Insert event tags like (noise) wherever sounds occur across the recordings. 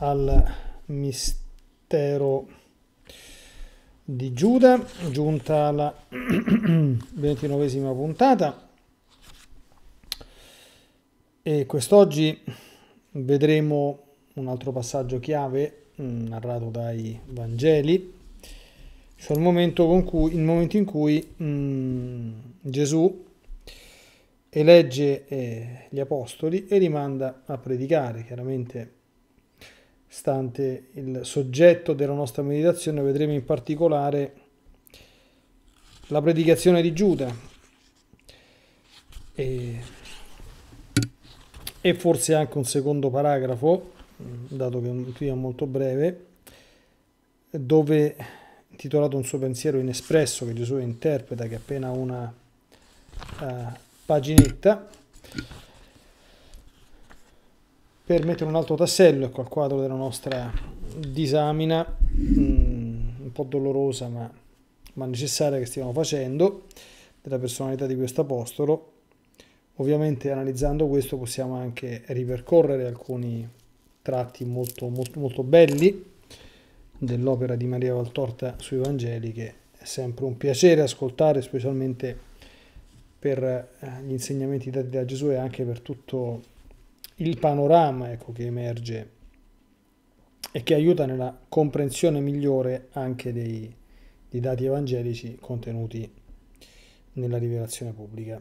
al mistero di Giuda, giunta alla (clears throat) ventinovesima puntata. E quest'oggi vedremo un altro passaggio chiave mm, narrato dai Vangeli, cioè il momento, cui, il momento in cui mh, mm, Gesù elegge eh, gli apostoli e li manda a predicare. Chiaramente stante il soggetto della nostra meditazione vedremo in particolare la predicazione di Giuda e, e forse anche un secondo paragrafo dato che qui è molto breve dove intitolato un suo pensiero inespresso che Gesù interpreta che è appena una uh, paginetta per mettere un altro tassello ecco, al quadro della nostra disamina, mm, un po' dolorosa ma, ma necessaria che stiamo facendo, della personalità di questo apostolo. Ovviamente analizzando questo possiamo anche ripercorrere alcuni tratti molto, molto, molto belli dell'opera di Maria Valtorta sui Vangeli che è sempre un piacere ascoltare, specialmente per eh, gli insegnamenti dati da Gesù e anche per tutto il panorama ecco, che emerge e che aiuta nella comprensione migliore anche dei, dei dati evangelici contenuti nella rivelazione pubblica.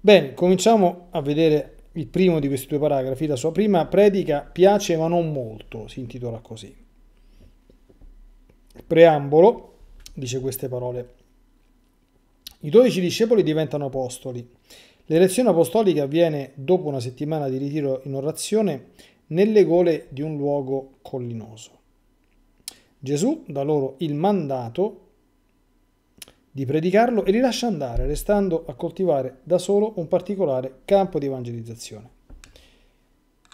Bene, cominciamo a vedere il primo di questi due paragrafi, la sua prima predica piace ma non molto, si intitola così. Il preambolo dice queste parole. I dodici discepoli diventano apostoli L'elezione apostolica avviene dopo una settimana di ritiro in orazione nelle gole di un luogo collinoso. Gesù dà loro il mandato di predicarlo e li lascia andare, restando a coltivare da solo un particolare campo di evangelizzazione.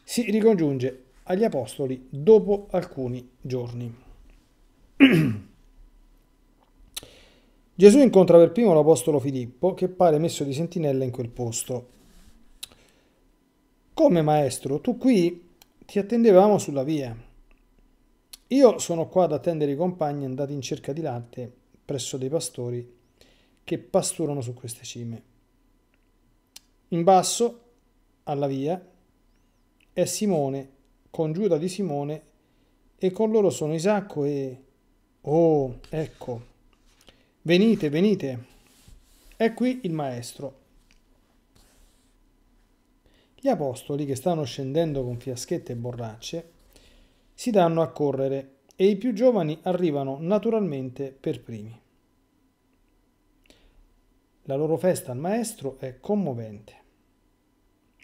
Si ricongiunge agli apostoli dopo alcuni giorni. (clears throat) Gesù incontra per primo l'apostolo Filippo, che pare messo di sentinella in quel posto. Come maestro, tu qui ti attendevamo sulla via. Io sono qua ad attendere i compagni andati in cerca di latte presso dei pastori che pasturano su queste cime. In basso, alla via, è Simone, con Giuda di Simone, e con loro sono Isacco e... Oh, ecco, Venite, venite. È qui il maestro. Gli apostoli che stanno scendendo con fiaschette e borracce si danno a correre e i più giovani arrivano naturalmente per primi. La loro festa al maestro è commovente.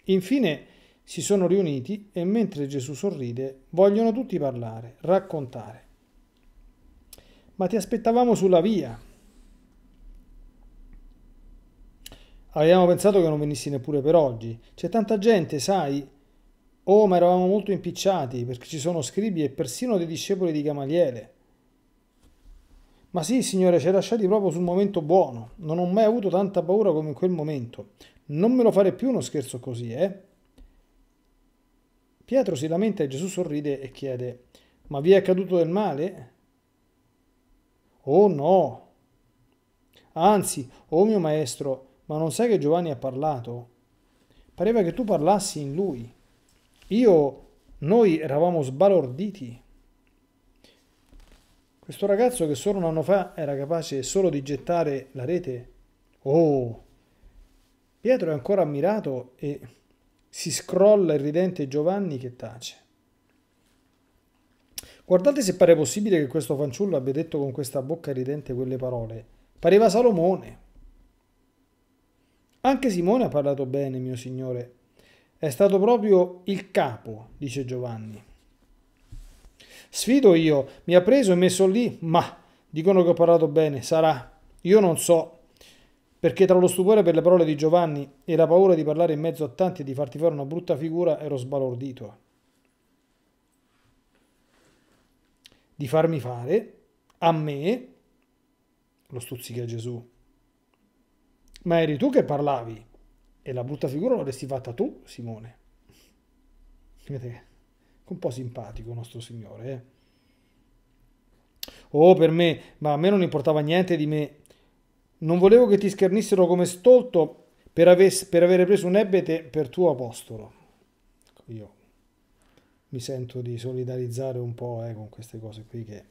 Infine si sono riuniti e mentre Gesù sorride vogliono tutti parlare, raccontare. Ma ti aspettavamo sulla via, Avevamo pensato che non venissi neppure per oggi. C'è tanta gente, sai? Oh, ma eravamo molto impicciati, perché ci sono scribi e persino dei discepoli di Gamaliele. Ma sì, signore, ci hai lasciati proprio sul momento buono. Non ho mai avuto tanta paura come in quel momento. Non me lo fare più uno scherzo così, eh? Pietro si lamenta e Gesù sorride e chiede, ma vi è accaduto del male? Oh no! Anzi, oh mio maestro, ma non sai che Giovanni ha parlato? Pareva che tu parlassi in lui. Io, noi eravamo sbalorditi. Questo ragazzo che solo un anno fa era capace solo di gettare la rete. Oh! Pietro è ancora ammirato e si scrolla il ridente Giovanni che tace. Guardate se pare possibile che questo fanciullo abbia detto con questa bocca ridente quelle parole. Pareva Salomone. Anche Simone ha parlato bene, mio Signore. È stato proprio il capo, dice Giovanni. Sfido io, mi ha preso e messo lì, ma dicono che ho parlato bene, sarà. Io non so, perché tra lo stupore per le parole di Giovanni e la paura di parlare in mezzo a tanti e di farti fare una brutta figura ero sbalordito. Di farmi fare, a me, lo stuzzica Gesù, ma eri tu che parlavi e la brutta figura l'avresti fatta tu, Simone. Vedete? Un po' simpatico nostro Signore. Eh? Oh, per me, ma a me non importava niente di me. Non volevo che ti schernissero come stolto per, aves, per avere preso un ebete per tuo apostolo. Ecco, io mi sento di solidarizzare un po' eh, con queste cose qui che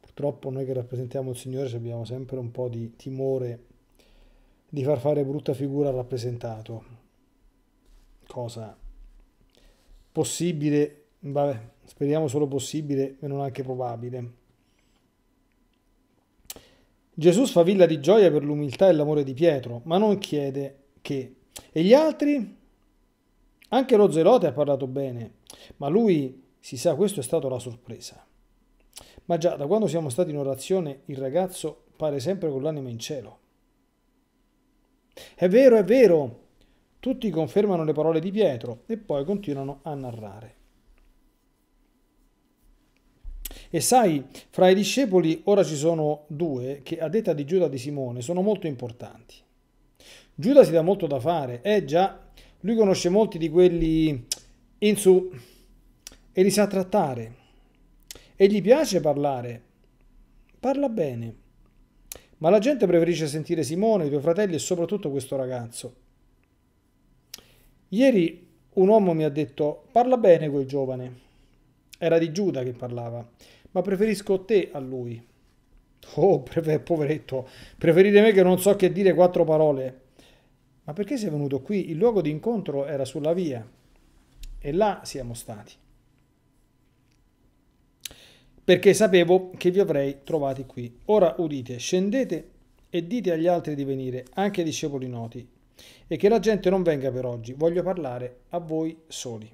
purtroppo noi che rappresentiamo il Signore abbiamo sempre un po' di timore di far fare brutta figura al rappresentato, cosa possibile, vabbè, speriamo solo possibile e non anche probabile. Gesù sfavilla di gioia per l'umiltà e l'amore di Pietro, ma non chiede che. E gli altri? Anche lo Zelote ha parlato bene, ma lui, si sa, questo è stato la sorpresa. Ma già da quando siamo stati in orazione, il ragazzo pare sempre con l'anima in cielo. È vero, è vero. Tutti confermano le parole di Pietro e poi continuano a narrare. E sai, fra i discepoli ora ci sono due che a detta di Giuda e di Simone sono molto importanti. Giuda si dà molto da fare, eh già, lui conosce molti di quelli in su e li sa trattare. E gli piace parlare, parla bene. Ma la gente preferisce sentire Simone, i tuoi fratelli e soprattutto questo ragazzo. Ieri un uomo mi ha detto parla bene quel giovane. Era di Giuda che parlava, ma preferisco te a lui. Oh, prefer- poveretto, preferite me che non so che dire quattro parole. Ma perché sei venuto qui? Il luogo di incontro era sulla via e là siamo stati perché sapevo che vi avrei trovati qui. Ora udite, scendete e dite agli altri di venire, anche ai discepoli noti, e che la gente non venga per oggi, voglio parlare a voi soli.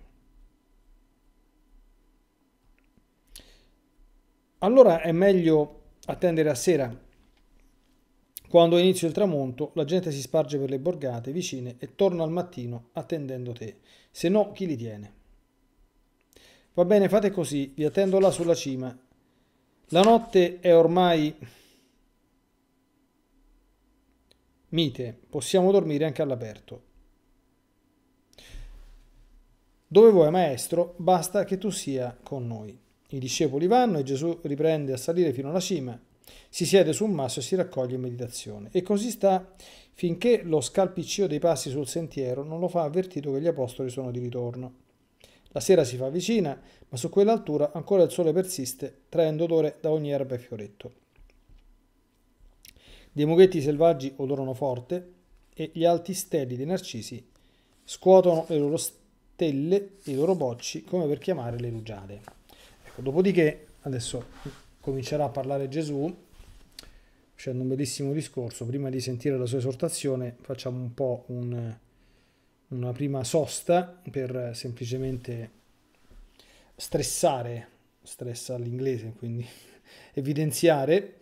Allora è meglio attendere a sera. Quando inizio il tramonto, la gente si sparge per le borgate vicine e torna al mattino attendendo te, se no chi li tiene? Va bene, fate così, vi attendo là sulla cima la notte è ormai mite, possiamo dormire anche all'aperto. Dove vuoi, maestro, basta che tu sia con noi. I discepoli vanno e Gesù riprende a salire fino alla cima. Si siede su un masso e si raccoglie in meditazione. E così sta finché lo scalpiccio dei passi sul sentiero non lo fa avvertito che gli apostoli sono di ritorno. La sera si fa vicina, ma su quell'altura ancora il sole persiste, traendo odore da ogni erba e fioretto. Dei mughetti selvaggi odorano forte e gli alti steli dei narcisi scuotono le loro stelle e i loro bocci come per chiamare le rugiade. Ecco, dopodiché adesso comincerà a parlare Gesù facendo un bellissimo discorso. Prima di sentire la sua esortazione facciamo un po' un una prima sosta per semplicemente stressare, stress all'inglese quindi, (laughs) evidenziare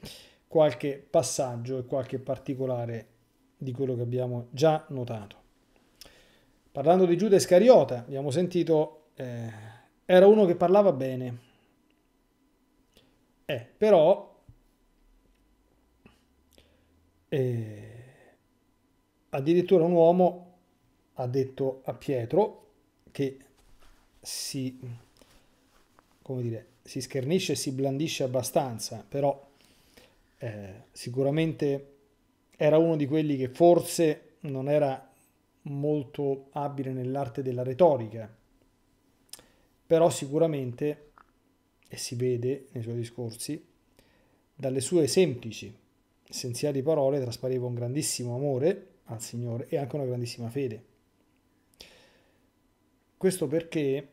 qualche passaggio e qualche particolare di quello che abbiamo già notato. Parlando di Giuda Iscariota, abbiamo sentito, eh, era uno che parlava bene, eh, però eh, addirittura un uomo ha detto a Pietro che si, come dire, si schernisce e si blandisce abbastanza, però eh, sicuramente era uno di quelli che forse non era molto abile nell'arte della retorica, però sicuramente, e si vede nei suoi discorsi, dalle sue semplici, essenziali parole traspariva un grandissimo amore al Signore e anche una grandissima fede. Questo perché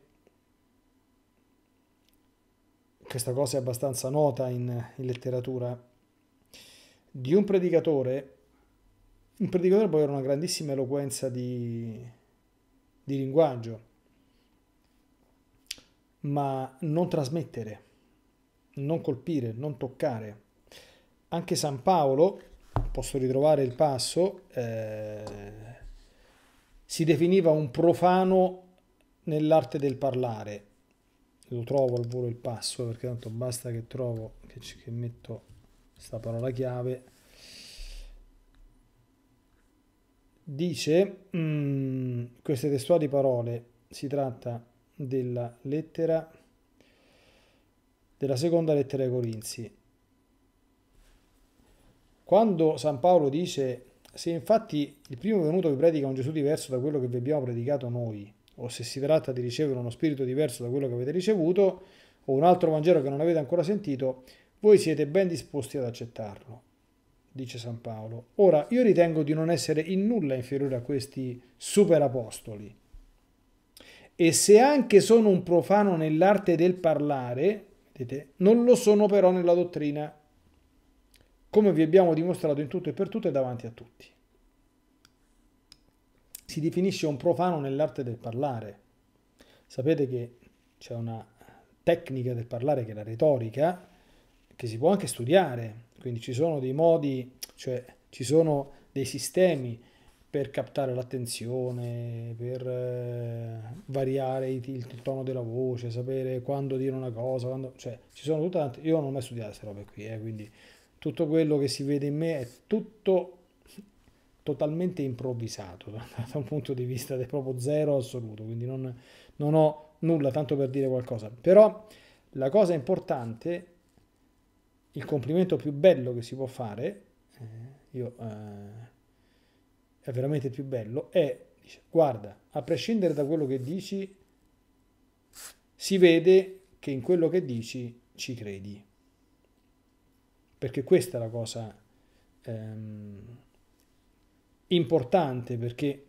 questa cosa è abbastanza nota in, in letteratura di un predicatore un predicatore può avere una grandissima eloquenza di, di linguaggio ma non trasmettere, non colpire, non toccare. Anche San Paolo, posso ritrovare il passo, eh, si definiva un profano nell'arte del parlare lo trovo al volo il passo perché tanto basta che trovo che, che metto questa parola chiave dice mh, mm, queste testuali parole si tratta della lettera della seconda lettera ai Corinzi quando San Paolo dice se infatti il primo venuto vi predica un Gesù diverso da quello che vi abbiamo predicato noi o se si tratta di ricevere uno spirito diverso da quello che avete ricevuto, o un altro Vangelo che non avete ancora sentito, voi siete ben disposti ad accettarlo, dice San Paolo. Ora, io ritengo di non essere in nulla inferiore a questi superapostoli. E se anche sono un profano nell'arte del parlare, vedete, non lo sono però nella dottrina, come vi abbiamo dimostrato in tutto e per tutto e davanti a tutti si definisce un profano nell'arte del parlare. Sapete che c'è una tecnica del parlare che è la retorica, che si può anche studiare, quindi ci sono dei modi, cioè ci sono dei sistemi per captare l'attenzione, per eh, variare il, il, tono della voce, sapere quando dire una cosa, quando, cioè ci sono tutte tante, io non ho mai studiato queste robe qui, eh, quindi tutto quello che si vede in me è tutto totalmente improvvisato (laughs) da un punto di vista del proprio zero assoluto, quindi non, non ho nulla tanto per dire qualcosa. Però la cosa importante, il complimento più bello che si può fare, eh, io, eh, è veramente più bello, è, dice, guarda, a prescindere da quello che dici, si vede che in quello che dici ci credi. Perché questa è la cosa... Ehm, importante perché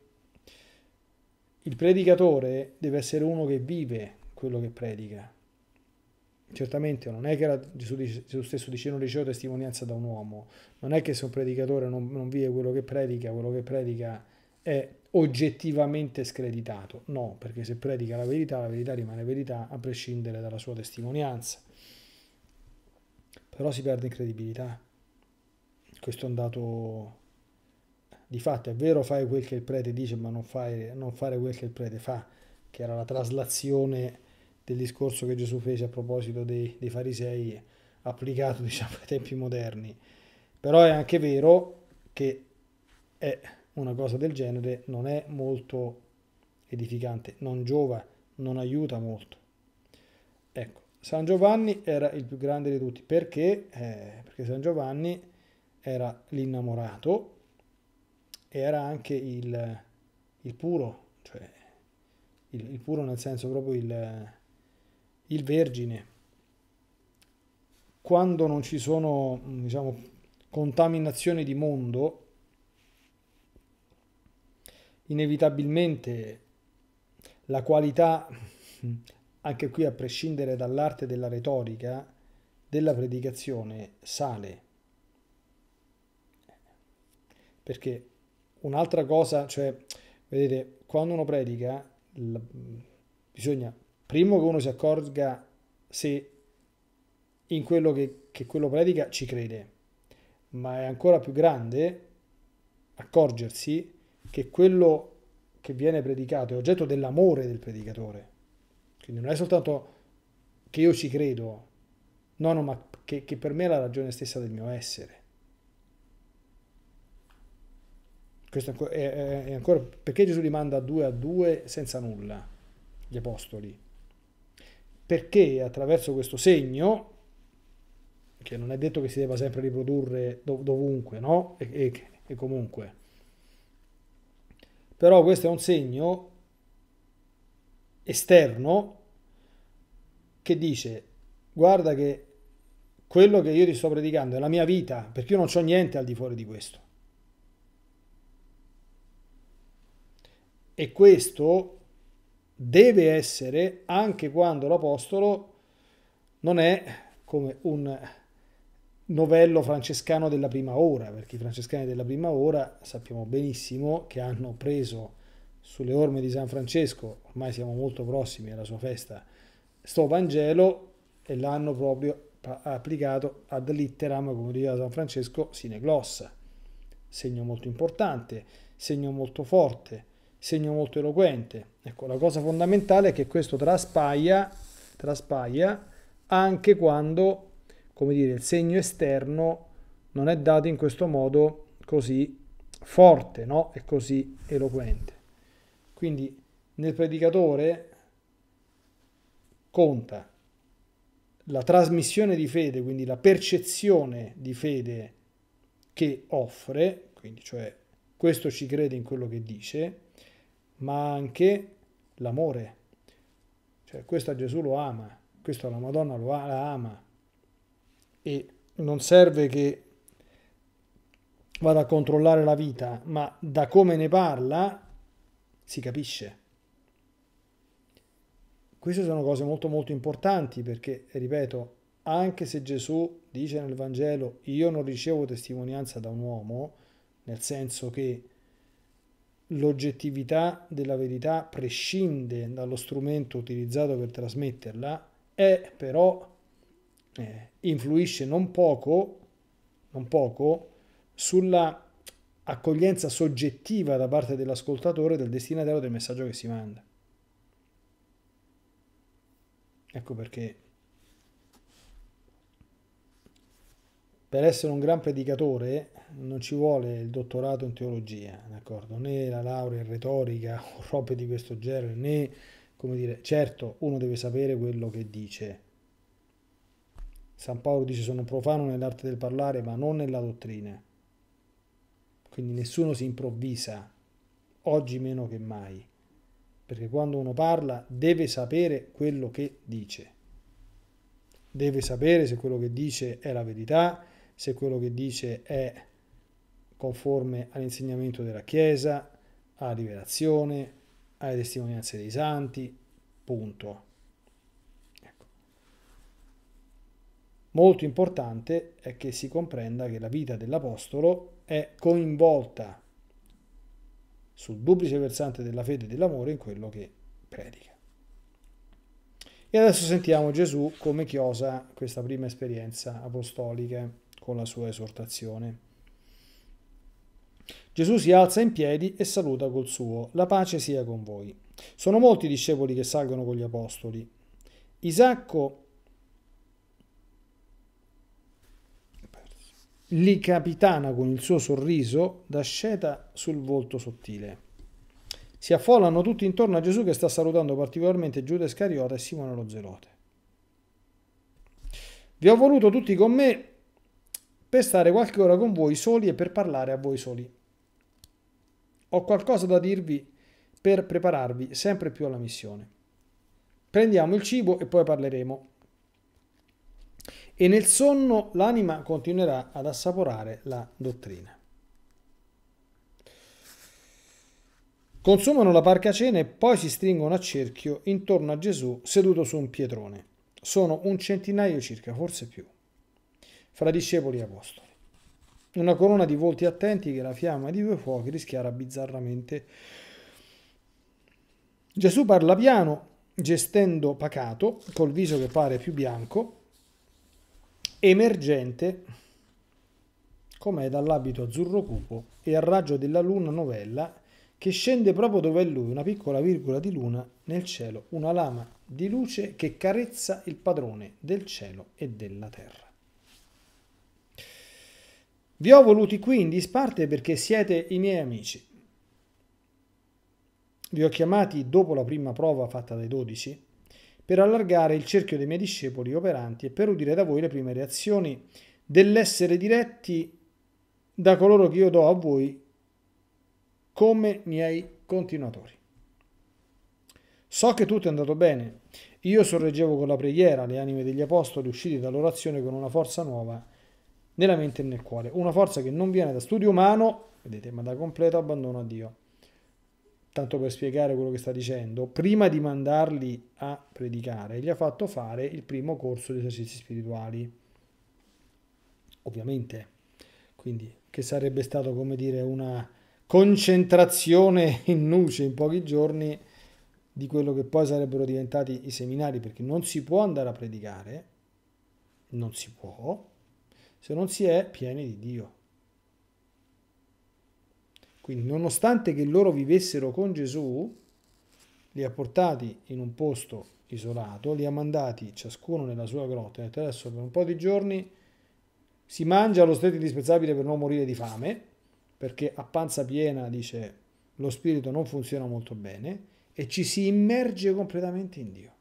il predicatore deve essere uno che vive quello che predica. Certamente non è che la, Gesù, Gesù, stesso dice non ricevo testimonianza da un uomo, non è che se un predicatore non, non vive quello che predica, quello che predica è oggettivamente screditato. No, perché se predica la verità, la verità rimane verità a prescindere dalla sua testimonianza. Però si perde in credibilità. Questo è un dato di fatto è vero fai quel che il prete dice, ma non, fai, non fare quel che il prete fa, che era la traslazione del discorso che Gesù fece a proposito dei, dei farisei applicato (laughs) diciamo, ai tempi moderni. Però è anche vero che è una cosa del genere non è molto edificante, non giova, non aiuta molto. Ecco, San Giovanni era il più grande di tutti perché, eh, perché San Giovanni era l'innamorato era anche il, il puro, cioè il, il, puro nel senso proprio il, il vergine. Quando non ci sono, diciamo, contaminazioni di mondo, inevitabilmente la qualità, anche qui a prescindere dall'arte della retorica, della predicazione sale. Perché un'altra cosa, cioè, vedete, quando uno predica, la, bisogna primo che uno si accorga se in quello che, che quello predica ci crede, ma è ancora più grande accorgersi che quello che viene predicato è oggetto dell'amore del predicatore. Quindi non è soltanto che io ci credo, no, no, ma che, che per me è la ragione stessa del mio essere. Questo è, è ancora perché Gesù li manda due a due senza nulla, gli apostoli? Perché attraverso questo segno, che non è detto che si debba sempre riprodurre dovunque, no? E, e, e comunque. Però questo è un segno esterno che dice guarda che quello che io ti sto predicando è la mia vita, perché io non ho niente al di fuori di questo. E questo deve essere anche quando l'Apostolo non è come un novello francescano della prima ora, perché i francescani della prima ora sappiamo benissimo che hanno preso sulle orme di San Francesco, ormai siamo molto prossimi alla sua festa, sto Vangelo e l'hanno proprio applicato ad litteram, come diceva San Francesco, sine glossa, segno molto importante, segno molto forte, segno molto eloquente. Ecco, la cosa fondamentale è che questo traspaia, traspaia anche quando, come dire, il segno esterno non è dato in questo modo così forte no? e così eloquente. Quindi nel predicatore conta la trasmissione di fede, quindi la percezione di fede che offre, quindi cioè questo ci crede in quello che dice, ma anche l'amore. Cioè questo a Gesù lo ama, questo la Madonna lo ama e non serve che vada a controllare la vita, ma da come ne parla si capisce. Queste sono cose molto molto importanti perché, ripeto, anche se Gesù dice nel Vangelo io non ricevo testimonianza da un uomo, nel senso che l'oggettività della verità prescinde dallo strumento utilizzato per trasmetterla, è però eh, influisce non poco, non poco sulla accoglienza soggettiva da parte dell'ascoltatore del destinatario del messaggio che si manda. Ecco perché per essere un gran predicatore non ci vuole il dottorato in teologia, d'accordo? né la laurea in retorica (laughs) o robe di questo genere, né, come dire, certo uno deve sapere quello che dice. San Paolo dice sono profano nell'arte del parlare, ma non nella dottrina. Quindi nessuno si improvvisa, oggi meno che mai, perché quando uno parla deve sapere quello che dice. Deve sapere se quello che dice è la verità, se quello che dice è conforme all'insegnamento della Chiesa, alla rivelazione, alle testimonianze dei santi, punto. Ecco. Molto importante è che si comprenda che la vita dell'Apostolo è coinvolta sul duplice versante della fede e dell'amore in quello che predica. E adesso sentiamo Gesù come chiosa questa prima esperienza apostolica con la sua esortazione. Gesù si alza in piedi e saluta col suo, la pace sia con voi. Sono molti i discepoli che salgono con gli apostoli. Isacco li capitana con il suo sorriso da d'asceta sul volto sottile. Si affollano tutti intorno a Gesù che sta salutando particolarmente Giuda Iscariota e Simone lo Zelote. Vi ho voluto tutti con me per stare qualche ora con voi soli e per parlare a voi soli. Ho qualcosa da dirvi per prepararvi sempre più alla missione. Prendiamo il cibo e poi parleremo. E nel sonno l'anima continuerà ad assaporare la dottrina. Consumano la parca cena e poi si stringono a cerchio intorno a Gesù seduto su un pietrone. Sono un centinaio circa, forse più fra discepoli e apostoli. Una corona di volti attenti che la fiamma di due fuochi rischiara bizzarramente. Gesù parla piano, gestendo pacato, col viso che pare più bianco, emergente com'è dall'abito azzurro cupo e al raggio della luna novella che scende proprio dove è lui, una piccola virgola di luna nel cielo, una lama di luce che carezza il padrone del cielo e della terra. Vi ho voluti qui in disparte perché siete i miei amici. Vi ho chiamati dopo la prima prova fatta dai dodici per allargare il cerchio dei miei discepoli operanti e per udire da voi le prime reazioni dell'essere diretti da coloro che io do a voi come miei continuatori. So che tutto è andato bene. Io sorreggevo con la preghiera le anime degli apostoli usciti dall'orazione con una forza nuova nella mente e nel cuore, una forza che non viene da studio umano, vedete, ma da completo abbandono a Dio. Tanto per spiegare quello che sta dicendo, prima di mandarli a predicare, gli ha fatto fare il primo corso di esercizi spirituali. Ovviamente, quindi che sarebbe stato come dire una concentrazione (laughs) in nuce in pochi giorni di quello che poi sarebbero diventati i seminari, perché non si può andare a predicare, non si può, se non si è pieni di Dio. Quindi nonostante che loro vivessero con Gesù, li ha portati in un posto isolato, li ha mandati ciascuno nella sua grotta, ha detto adesso per un po' di giorni si mangia lo stretto indispensabile per non morire di fame, perché a panza piena, dice, lo spirito non funziona molto bene, e ci si immerge completamente in Dio.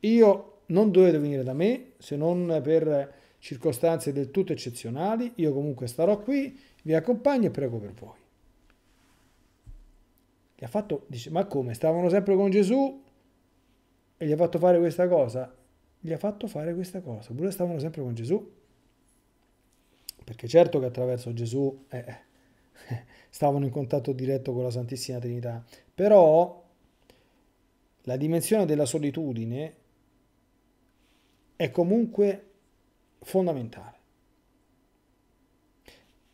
Io non dovete venire da me se non per circostanze del tutto eccezionali, io comunque starò qui, vi accompagno e prego per voi. Gli ha fatto, dice, ma come? Stavano sempre con Gesù e gli ha fatto fare questa cosa? Gli ha fatto fare questa cosa, pure stavano sempre con Gesù? Perché certo che attraverso Gesù eh, eh (laughs) stavano in contatto diretto con la Santissima Trinità, però la dimensione della solitudine è comunque fondamentale.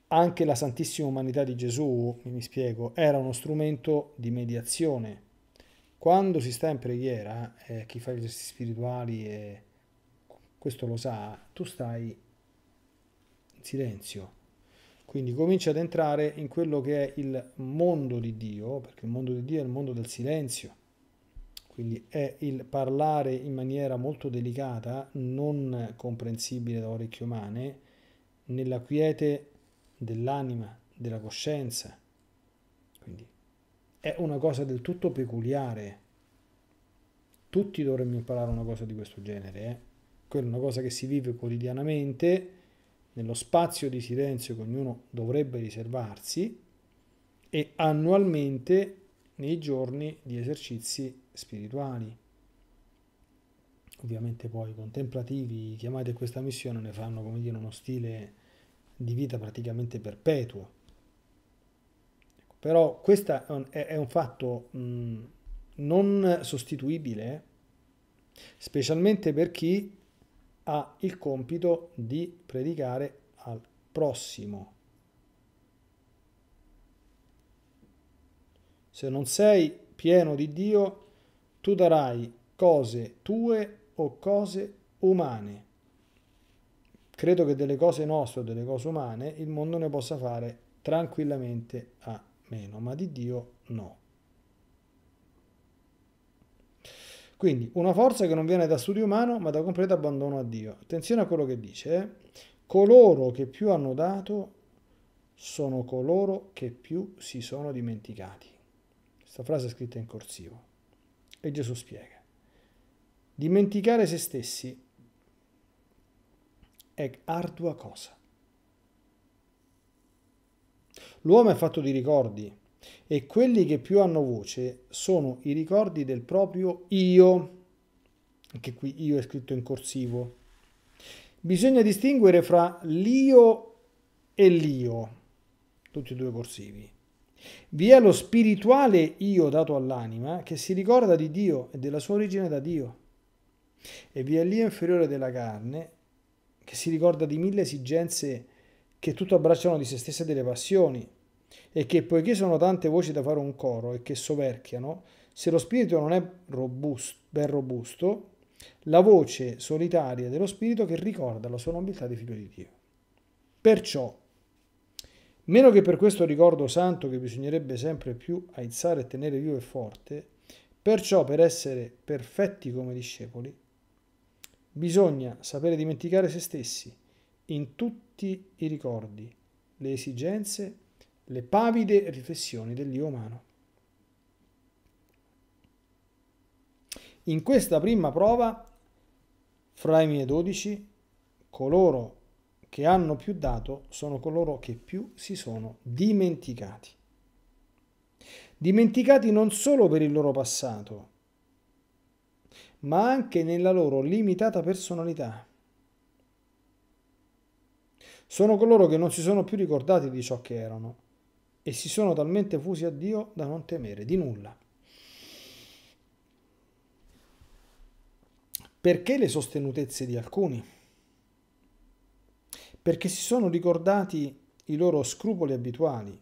Anche la Santissima Umanità di Gesù, mi spiego, era uno strumento di mediazione. Quando si sta in preghiera, eh, chi fa esercizi spirituali, eh, questo lo sa, tu stai in silenzio. Quindi cominci ad entrare in quello che è il mondo di Dio, perché il mondo di Dio è il mondo del silenzio quindi è il parlare in maniera molto delicata, non comprensibile da orecchie umane, nella quiete dell'anima, della coscienza. Quindi è una cosa del tutto peculiare. Tutti dovremmo imparare una cosa di questo genere. Eh? Quella è una cosa che si vive quotidianamente, nello spazio di silenzio che ognuno dovrebbe riservarsi e annualmente nei giorni di esercizi spirituali, ovviamente poi contemplativi, chiamati a questa missione ne fanno come dire uno stile di vita praticamente perpetuo. Ecco, però questo è, è un fatto mh, non sostituibile, specialmente per chi ha il compito di predicare al prossimo. Se non sei pieno di Dio, tu darai cose tue o cose umane. Credo che delle cose nostre o delle cose umane il mondo ne possa fare tranquillamente a meno, ma di Dio no. Quindi una forza che non viene da studio umano ma da completo abbandono a Dio. Attenzione a quello che dice. Eh? Coloro che più hanno dato sono coloro che più si sono dimenticati. Questa frase è scritta in corsivo. E Gesù spiega. Dimenticare se stessi è ardua cosa. L'uomo è fatto di ricordi e quelli che più hanno voce sono i ricordi del proprio io, anche qui io è scritto in corsivo. Bisogna distinguere fra l'io e l'io, tutti e due corsivi. Vi è lo spirituale io dato all'anima che si ricorda di Dio e della sua origine da Dio. E vi è l'io inferiore della carne che si ricorda di mille esigenze che tutto abbracciano di se stesse delle passioni e che poiché sono tante voci da fare un coro e che soverchiano, se lo spirito non è robusto, ben robusto, la voce solitaria dello spirito che ricorda la sua nobiltà di figlio di Dio. Perciò Meno che per questo ricordo santo che bisognerebbe sempre più aizzare e tenere vivo e forte, perciò per essere perfetti come discepoli, bisogna sapere dimenticare se stessi in tutti i ricordi, le esigenze, le pavide riflessioni dell'io umano. In questa prima prova, fra i miei dodici, coloro che hanno più dato sono coloro che più si sono dimenticati. Dimenticati non solo per il loro passato, ma anche nella loro limitata personalità. Sono coloro che non si sono più ricordati di ciò che erano e si sono talmente fusi a Dio da non temere di nulla. Perché le sostenutezze di alcuni? perché si sono ricordati i loro scrupoli abituali,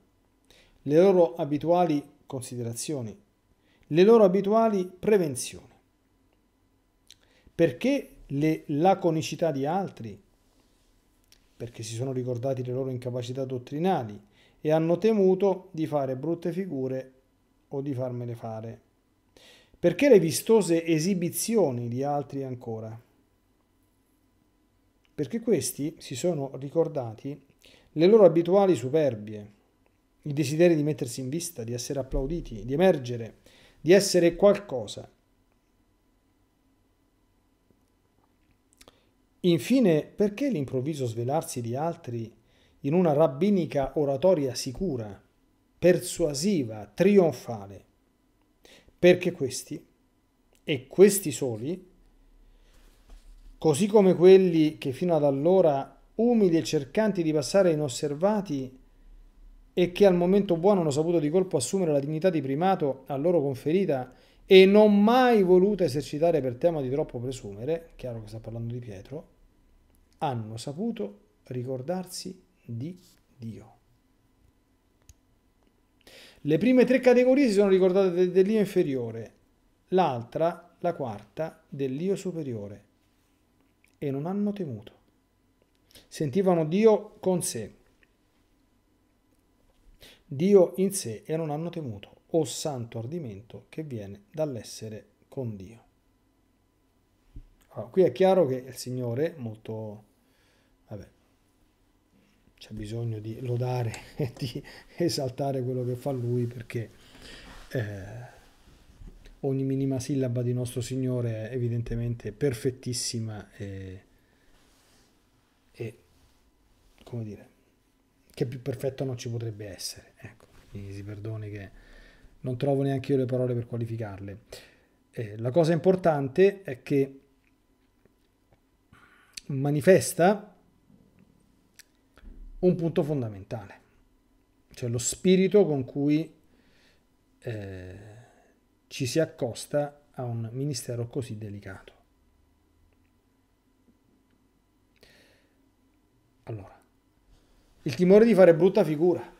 le loro abituali considerazioni, le loro abituali prevenzioni. Perché le laconicità di altri? Perché si sono ricordati le loro incapacità dottrinali e hanno temuto di fare brutte figure o di farmele fare. Perché le vistose esibizioni di altri ancora? perché questi si sono ricordati le loro abituali superbie, il desiderio di mettersi in vista, di essere applauditi, di emergere, di essere qualcosa. Infine, perché l'improvviso svelarsi di altri in una rabbinica oratoria sicura, persuasiva, trionfale? Perché questi, e questi soli, così come quelli che fino ad allora, umili e cercanti di passare inosservati e che al momento buono hanno saputo di colpo assumere la dignità di primato a loro conferita e non mai voluta esercitare per tema di troppo presumere, chiaro che sta parlando di Pietro, hanno saputo ricordarsi di Dio. Le prime tre categorie si sono ricordate dell'io inferiore, l'altra, la quarta, dell'io superiore e non hanno temuto. Sentivano Dio con sé, Dio in sé e non hanno temuto, o santo ardimento che viene dall'essere con Dio. Allora, qui è chiaro che il Signore molto... Vabbè, c'è bisogno di lodare (laughs) e di esaltare quello che fa Lui perché... Eh, ogni minima sillaba di nostro Signore è evidentemente perfettissima e, e come dire, che più perfetto non ci potrebbe essere. Ecco, mi si perdoni che non trovo neanche io le parole per qualificarle. Eh, la cosa importante è che manifesta un punto fondamentale, cioè lo spirito con cui eh, ci si accosta a un ministero così delicato. Allora, il timore di fare brutta figura. (laughs)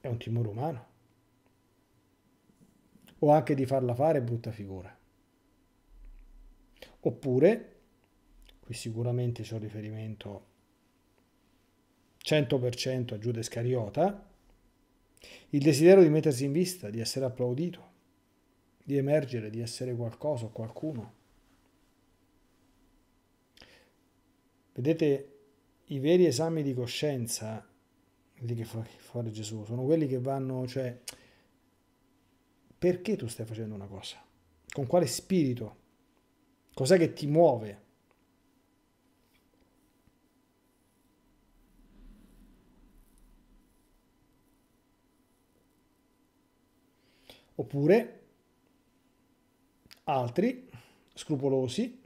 È un timore umano. O anche di farla fare brutta figura. Oppure, qui sicuramente c'è un riferimento 100% a Giuda Iscariota, il desiderio di mettersi in vista, di essere applaudito, di emergere, di essere qualcosa o qualcuno. Vedete, i veri esami di coscienza, quelli che fa fare Gesù, sono quelli che vanno, cioè, perché tu stai facendo una cosa? Con quale spirito? Cos'è che ti muove? oppure altri scrupolosi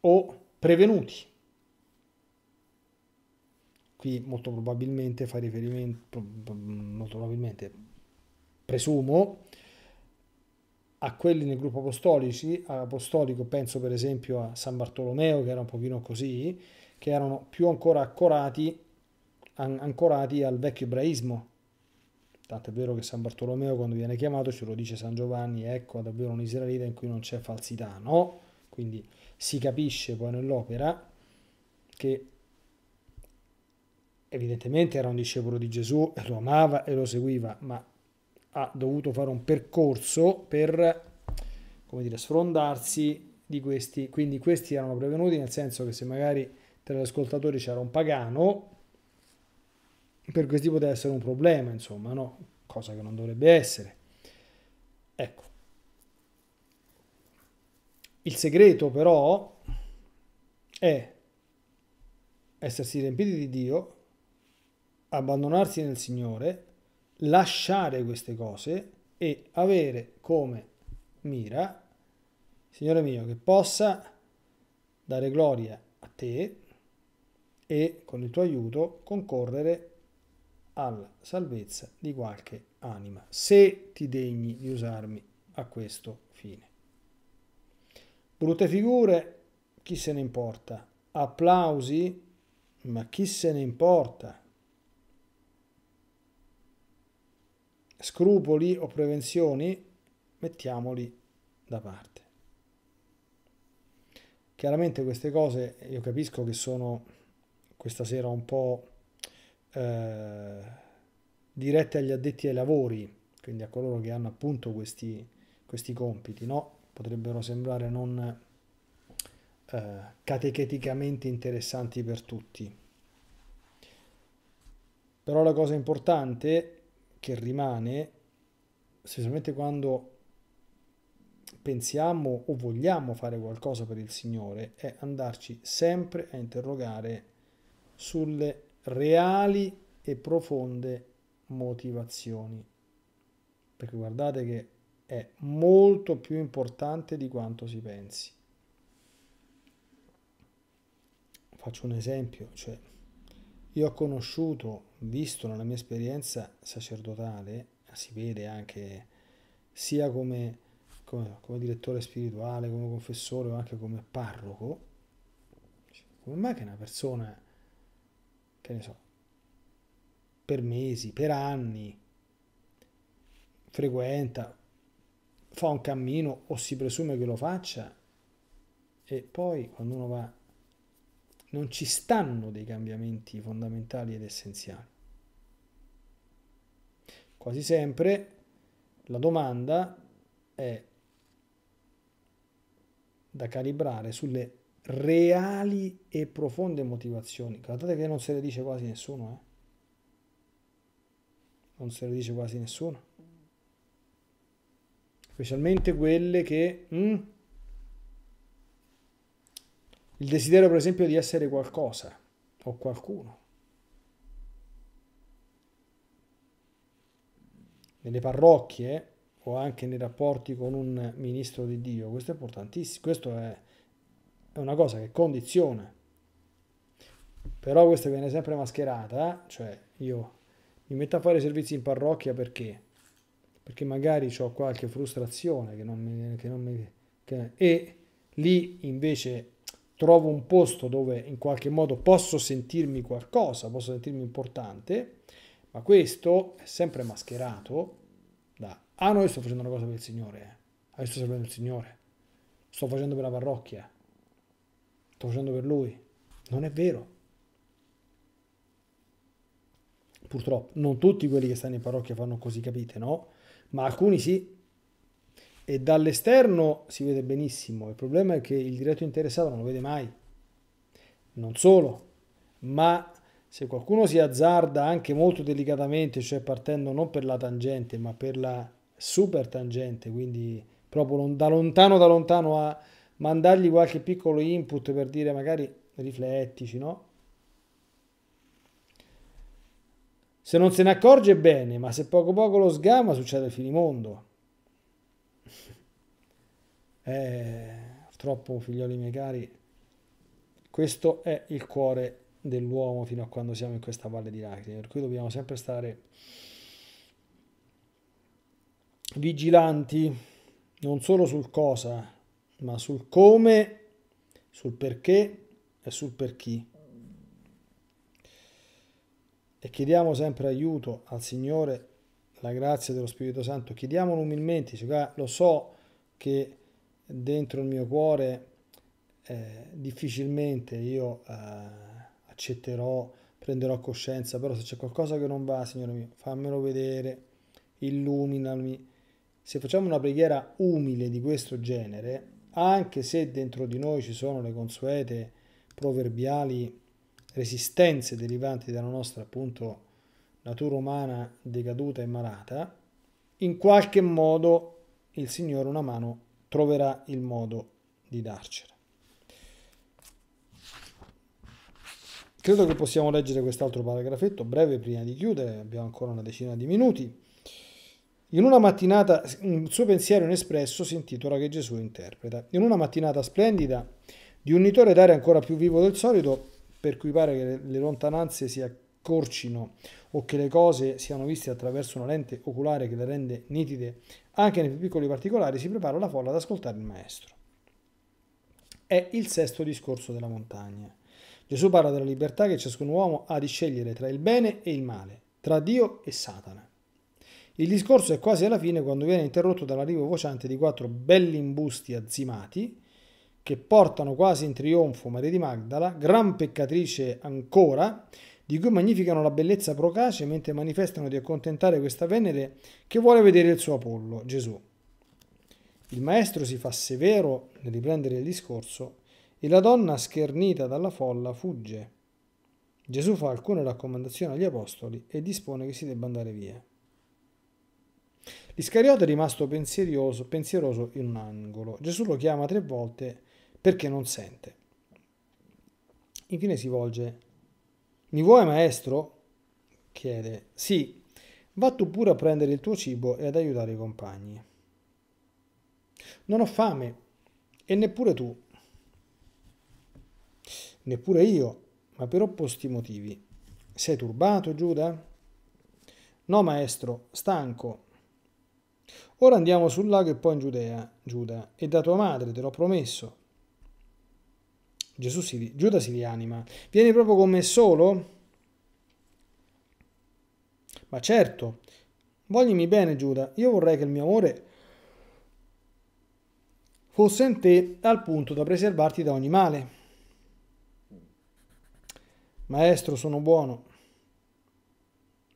o prevenuti. Qui molto probabilmente fa riferimento, molto probabilmente presumo, a quelli nel gruppo apostolici, apostolico penso per esempio a San Bartolomeo che era un pochino così, che erano più ancora accorati, an ancorati al vecchio ebraismo, Tanto è vero che San Bartolomeo quando viene chiamato ce lo dice San Giovanni, ecco davvero un israelita in cui non c'è falsità, no? Quindi si capisce poi nell'opera che evidentemente era un discepolo di Gesù e lo amava e lo seguiva, ma ha dovuto fare un percorso per, come dire, sfrondarsi di questi. Quindi questi erano prevenuti nel senso che se magari tra gli ascoltatori c'era un pagano, per cui tipo deve essere un problema, insomma, no? Cosa che non dovrebbe essere. Ecco. Il segreto però è essersi riempiti di Dio, abbandonarsi nel Signore, lasciare queste cose e avere come mira, Signore mio, che possa dare gloria a te e con il tuo aiuto concorrere a alla salvezza di qualche anima, se ti degni di usarmi a questo fine. Brutte figure, chi se ne importa? Applausi, ma chi se ne importa? Scrupoli o prevenzioni, mettiamoli da parte. Chiaramente queste cose io capisco che sono questa sera un po' Eh, dirette agli addetti ai lavori, quindi a coloro che hanno appunto questi, questi compiti, no? potrebbero sembrare non eh, catecheticamente interessanti per tutti. Però la cosa importante che rimane, specialmente quando pensiamo o vogliamo fare qualcosa per il Signore, è andarci sempre a interrogare sulle reali e profonde motivazioni. Perché guardate che è molto più importante di quanto si pensi. Faccio un esempio, cioè io ho conosciuto, visto nella mia esperienza sacerdotale, si vede anche sia come, come, come direttore spirituale, come confessore o anche come parroco, come mai che una persona che ne so, per mesi, per anni, frequenta, fa un cammino o si presume che lo faccia e poi quando uno va non ci stanno dei cambiamenti fondamentali ed essenziali. Quasi sempre la domanda è da calibrare sulle reali e profonde motivazioni. Guardate che non se le dice quasi nessuno, eh? Non se le dice quasi nessuno. Specialmente quelle che... Mm, il desiderio, per esempio, di essere qualcosa o qualcuno. Nelle parrocchie o anche nei rapporti con un ministro di Dio, questo è importantissimo, questo è è una cosa che condiziona, però questa viene sempre mascherata, eh? cioè io mi metto a fare servizi in parrocchia perché? Perché magari ho qualche frustrazione che non mi... Che non mi che, e lì invece trovo un posto dove in qualche modo posso sentirmi qualcosa, posso sentirmi importante, ma questo è sempre mascherato da ah no, io sto facendo una cosa per il Signore, eh. ah, io sto servendo il Signore, sto facendo per la parrocchia, sto facendo per lui. Non è vero. Purtroppo, non tutti quelli che stanno in parrocchia fanno così, capite, no? Ma alcuni sì. E dall'esterno si vede benissimo. Il problema è che il diretto interessato non lo vede mai. Non solo, ma se qualcuno si azzarda anche molto delicatamente, cioè partendo non per la tangente, ma per la super tangente, quindi proprio da lontano da lontano a mandargli qualche piccolo input per dire magari riflettici, no? Se non se ne accorge bene, ma se poco poco lo sgama succede il finimondo. (laughs) Eh, purtroppo, figlioli miei cari, questo è il cuore dell'uomo fino a quando siamo in questa valle di lacrime, per cui dobbiamo sempre stare vigilanti non solo sul cosa, ma sul come, sul perché e sul per chi. E chiediamo sempre aiuto al Signore, la grazia dello Spirito Santo, chiediamolo umilmente, lo so che dentro il mio cuore eh, difficilmente io eh, accetterò, prenderò coscienza, però se c'è qualcosa che non va, Signore mio, fammelo vedere, illuminami. Se facciamo una preghiera umile di questo genere, anche se dentro di noi ci sono le consuete proverbiali resistenze derivanti dalla nostra appunto natura umana decaduta e malata, in qualche modo il Signore una mano troverà il modo di darcela. Credo che possiamo leggere quest'altro paragrafetto breve prima di chiudere, abbiamo ancora una decina di minuti. In una mattinata, un suo pensiero inespresso si intitola che Gesù interpreta. In una mattinata splendida, di un nitore d'aria ancora più vivo del solito, per cui pare che le lontananze si accorcino o che le cose siano viste attraverso una lente oculare che le rende nitide anche nei più piccoli particolari, si prepara la folla ad ascoltare il maestro. È il sesto discorso della montagna. Gesù parla della libertà che ciascun uomo ha di scegliere tra il bene e il male, tra Dio e Satana. Il discorso è quasi alla fine quando viene interrotto dall'arrivo vociante di quattro belli imbusti azzimati che portano quasi in trionfo Maria di Magdala, gran peccatrice ancora, di cui magnificano la bellezza procace mentre manifestano di accontentare questa Venere che vuole vedere il suo Apollo, Gesù. Il maestro si fa severo nel riprendere il discorso e la donna schernita dalla folla fugge. Gesù fa alcune raccomandazioni agli apostoli e dispone che si debba andare via. L'Iscariota è rimasto pensieroso, pensieroso in un angolo. Gesù lo chiama tre volte perché non sente. Infine si volge. Mi vuoi maestro? chiede. Sì, va tu pure a prendere il tuo cibo e ad aiutare i compagni. Non ho fame, e neppure tu. Neppure io, ma per opposti motivi. Sei turbato, Giuda? No, maestro, stanco. Ora andiamo sul lago e poi in Giudea, Giuda, e da tua madre, te l'ho promesso. Gesù si, Giuda si rianima. Vieni proprio con me solo? Ma certo, voglimi bene Giuda, io vorrei che il mio amore fosse in te al punto da preservarti da ogni male. Maestro, sono buono.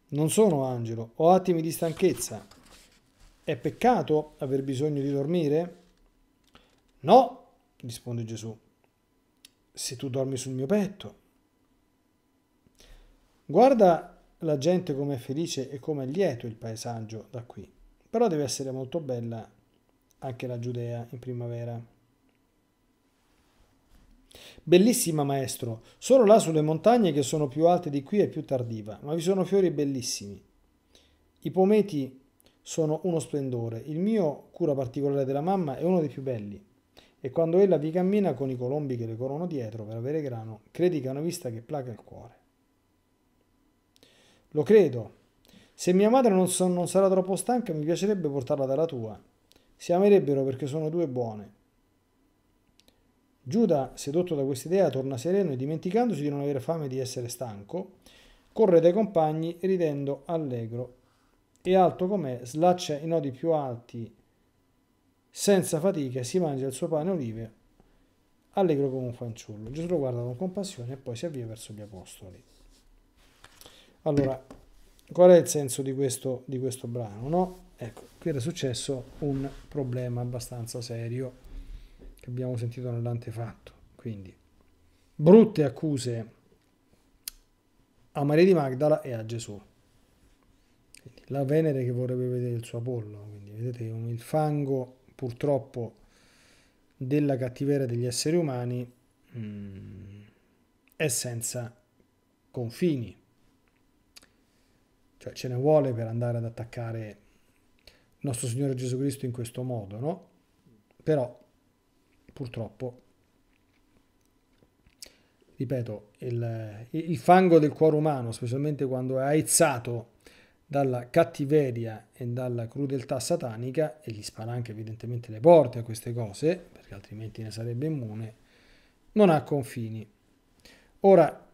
Non sono angelo, ho attimi di stanchezza. È peccato aver bisogno di dormire? No, risponde Gesù, se tu dormi sul mio petto. Guarda la gente come è felice e come è lieto il paesaggio da qui, però deve essere molto bella anche la Giudea in primavera. Bellissima maestro, solo là sulle montagne che sono più alte di qui è più tardiva, ma vi sono fiori bellissimi. I pometi sono uno splendore. Il mio, cura particolare della mamma, è uno dei più belli. E quando ella vi cammina con i colombi che le corrono dietro per avere grano, credi che è una vista che placa il cuore. Lo credo. Se mia madre non, so, non sarà troppo stanca, mi piacerebbe portarla dalla tua. Si amerebbero perché sono due buone. Giuda, sedotto da quest'idea, torna sereno e dimenticandosi di non avere fame e di essere stanco, corre dai compagni ridendo allegro e alto com'è, slaccia i nodi più alti senza fatica, si mangia il suo pane olive, allegro come un fanciullo. Gesù lo guarda con compassione e poi si avvia verso gli apostoli. Allora, qual è il senso di questo, di questo brano? No? Ecco, qui era successo un problema abbastanza serio che abbiamo sentito nell'antefatto. Quindi, brutte accuse a Maria di Magdala e a Gesù la Venere che vorrebbe vedere il suo Apollo, quindi vedete il fango purtroppo della cattiveria degli esseri umani mm, è senza confini, cioè ce ne vuole per andare ad attaccare nostro Signore Gesù Cristo in questo modo, no? Però purtroppo ripeto, il, il, fango del cuore umano, specialmente quando è aizzato dalla cattiveria e dalla crudeltà satanica e gli spara anche evidentemente le porte a queste cose, perché altrimenti ne sarebbe immune, non ha confini. Ora,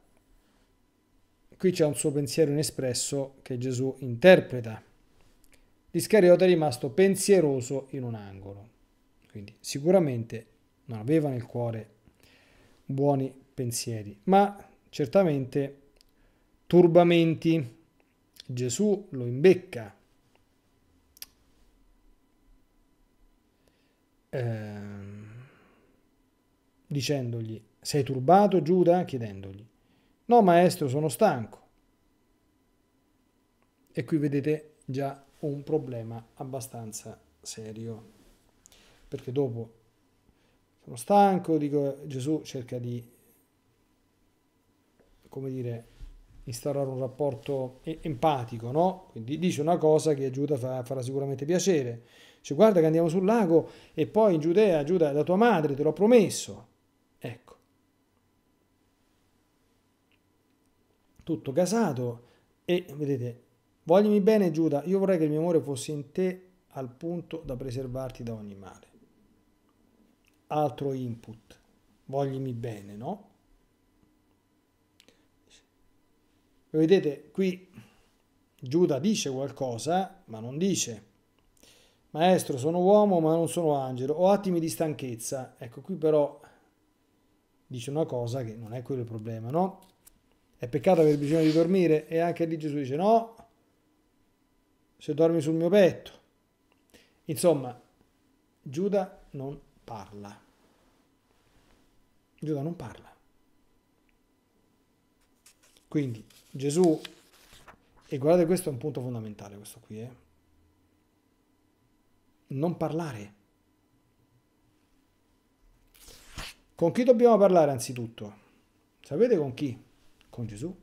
qui c'è un suo pensiero inespresso che Gesù interpreta. L'Iscariota è rimasto pensieroso in un angolo, quindi sicuramente non aveva nel cuore buoni pensieri, ma certamente turbamenti Gesù lo imbecca. Eh, dicendogli, sei turbato Giuda? chiedendogli, no maestro sono stanco. E qui vedete già un problema abbastanza serio, perché dopo sono stanco, dico Gesù cerca di, come dire, instaurare un rapporto empatico, no? Quindi dice una cosa che a Giuda fa, farà sicuramente piacere. Dice guarda che andiamo sul lago e poi in Giudea, Giuda è da tua madre, te l'ho promesso. Ecco. Tutto casato e vedete, voglimi bene Giuda, io vorrei che il mio amore fosse in te al punto da preservarti da ogni male. Altro input, voglimi bene, no? vedete qui Giuda dice qualcosa, ma non dice. Maestro, sono uomo, ma non sono angelo. Ho attimi di stanchezza. Ecco, qui però dice una cosa che non è quello il problema, no? È peccato aver bisogno di dormire. E anche lì Gesù dice, no, se dormi sul mio petto. Insomma, Giuda non parla. Giuda non parla. Quindi Gesù, e guardate questo è un punto fondamentale, questo qui, eh? non parlare. Con chi dobbiamo parlare anzitutto? Sapete con chi? Con Gesù.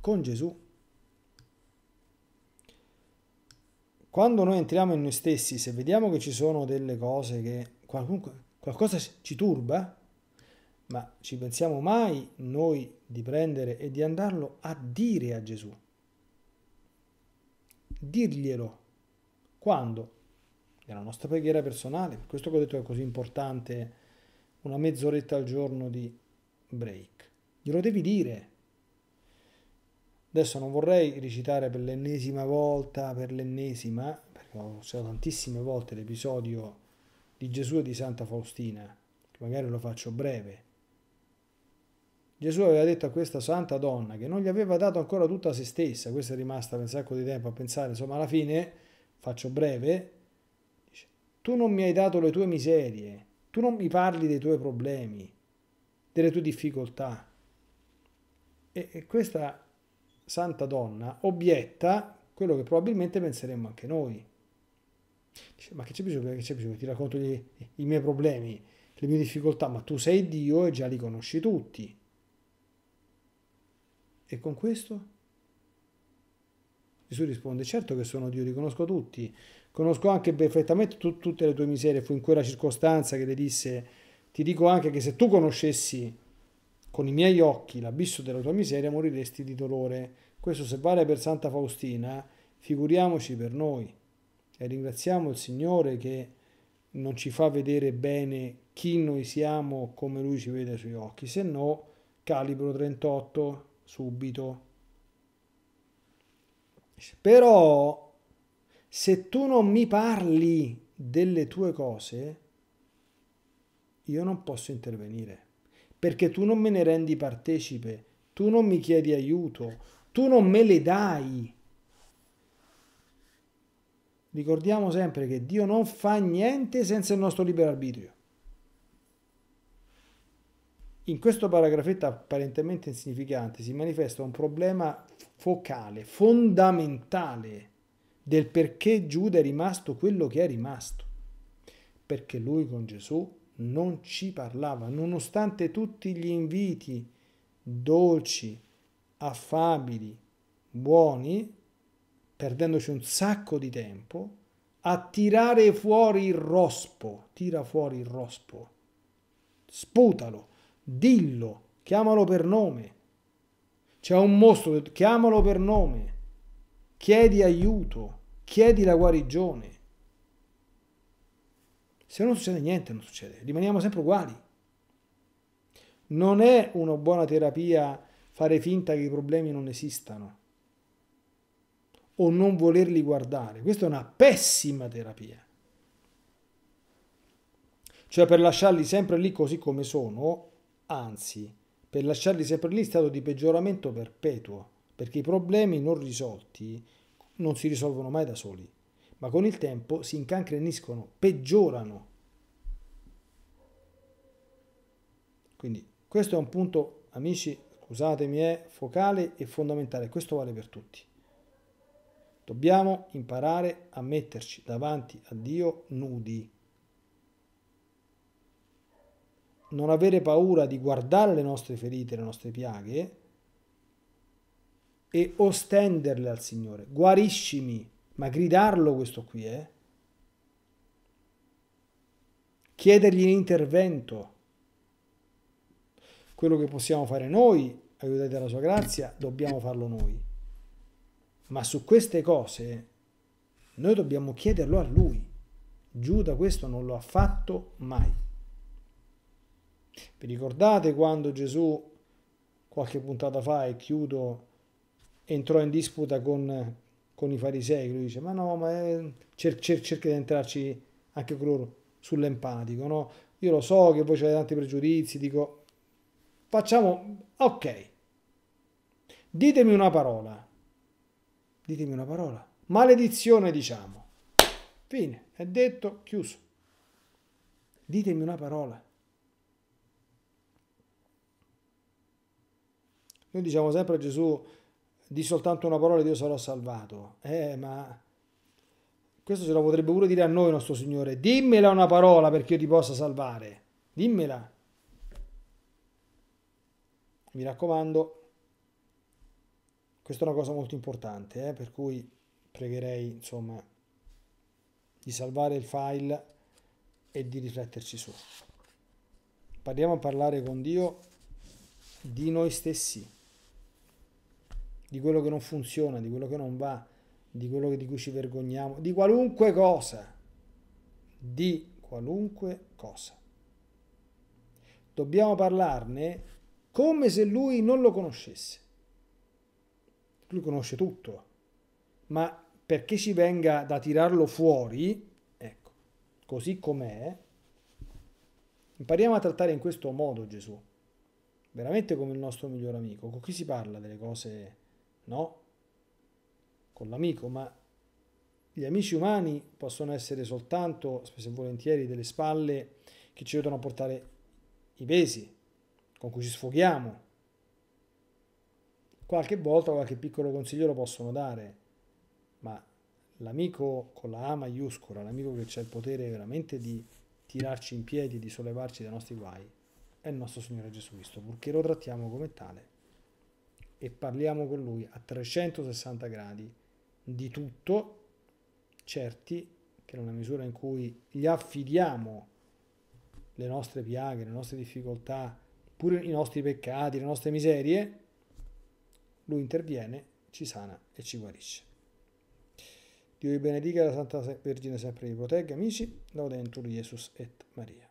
Con Gesù. Quando noi entriamo in noi stessi, se vediamo che ci sono delle cose che qualunque, qualcosa ci turba, ma ci pensiamo mai noi di prendere e di andarlo a dire a Gesù? Dirglielo. Quando? Nella nostra preghiera personale. Per questo che ho detto che è così importante una mezz'oretta al giorno di break. Glielo devi dire. Adesso non vorrei recitare per l'ennesima volta, per l'ennesima, perché ho usato tantissime volte l'episodio di Gesù e di Santa Faustina, che magari lo faccio breve Gesù aveva detto a questa santa donna che non gli aveva dato ancora tutta se stessa, questa è rimasta per un sacco di tempo a pensare, insomma alla fine, faccio breve, dice, tu non mi hai dato le tue miserie, tu non mi parli dei tuoi problemi, delle tue difficoltà. E, e questa santa donna obietta quello che probabilmente penseremmo anche noi. Dice, ma che c'è bisogno, che c'è bisogno ti racconto gli, i miei problemi, le mie difficoltà, ma tu sei Dio e già li conosci tutti e con questo? Gesù risponde, certo che sono Dio, li conosco tutti, conosco anche perfettamente tu, tutte le tue miserie, fu in quella circostanza che le disse, ti dico anche che se tu conoscessi con i miei occhi l'abisso della tua miseria moriresti di dolore. Questo se vale per Santa Faustina, figuriamoci per noi. E ringraziamo il Signore che non ci fa vedere bene chi noi siamo come Lui ci vede sui occhi, se no Calibro 38 subito. Però se tu non mi parli delle tue cose, io non posso intervenire, perché tu non me ne rendi partecipe, tu non mi chiedi aiuto, tu non me le dai. Ricordiamo sempre che Dio non fa niente senza il nostro libero arbitrio. In questo paragrafetto apparentemente insignificante si manifesta un problema focale, fondamentale del perché Giuda è rimasto quello che è rimasto. Perché lui con Gesù non ci parlava, nonostante tutti gli inviti dolci, affabili, buoni, perdendoci un sacco di tempo, a tirare fuori il rospo, tira fuori il rospo, sputalo dillo, chiamalo per nome. C'è un mostro, chiamalo per nome. Chiedi aiuto, chiedi la guarigione. Se non succede niente, non succede, rimaniamo sempre uguali. Non è una buona terapia fare finta che i problemi non esistano o non volerli guardare. Questa è una pessima terapia. Cioè per lasciarli sempre lì così come sono anzi, per lasciarli sempre lì in stato di peggioramento perpetuo, perché i problemi non risolti non si risolvono mai da soli, ma con il tempo si incancreniscono, peggiorano. Quindi questo è un punto, amici, scusatemi, è focale e fondamentale, questo vale per tutti. Dobbiamo imparare a metterci davanti a Dio nudi non avere paura di guardare le nostre ferite, le nostre piaghe e ostenderle al Signore. Guariscimi, ma gridarlo questo qui è. Eh? Chiedergli l'intervento. Quello che possiamo fare noi, aiutate la sua grazia, dobbiamo farlo noi. Ma su queste cose noi dobbiamo chiederlo a lui. Giuda questo non lo ha fatto mai. Vi ricordate quando Gesù, qualche puntata fa, e chiudo, entrò in disputa con, con i farisei? Lui dice, ma no, ma è... Eh, cer- cer- cerca di entrarci anche loro sull'empatico, no? Io lo so che voi avete tanti pregiudizi, dico, facciamo, ok, ditemi una parola, ditemi una parola, maledizione diciamo. Fine, è detto, chiuso. Ditemi una parola. Noi diciamo sempre a Gesù, di soltanto una parola Dio sarò salvato. Eh, ma questo ce lo potrebbe pure dire a noi, nostro Signore. Dimmela una parola perché io ti possa salvare. Dimmela. Mi raccomando, questa è una cosa molto importante, eh, per cui pregherei, insomma, di salvare il file e di rifletterci su. Parliamo a parlare con Dio di noi stessi di quello che non funziona, di quello che non va, di quello di cui ci vergogniamo, di qualunque cosa, di qualunque cosa. Dobbiamo parlarne come se lui non lo conoscesse. Lui conosce tutto, ma perché ci venga da tirarlo fuori, ecco, così com'è, impariamo a trattare in questo modo Gesù, veramente come il nostro miglior amico, con chi si parla delle cose no, con l'amico, ma gli amici umani possono essere soltanto, spesso e volentieri, delle spalle che ci aiutano a portare i pesi, con cui ci sfoghiamo. Qualche volta qualche piccolo consiglio lo possono dare, ma l'amico con la A maiuscola, l'amico che ha il potere veramente di tirarci in piedi, di sollevarci dai nostri guai, è il nostro Signore Gesù Cristo, purché lo trattiamo come tale e parliamo con lui a 360 gradi di tutto, certi che è una misura in cui gli affidiamo le nostre piaghe, le nostre difficoltà, pure i nostri peccati, le nostre miserie, lui interviene, ci sana e ci guarisce. Dio vi benedica, la Santa Vergine sempre vi protegga, amici, laudentur Jesus et Maria.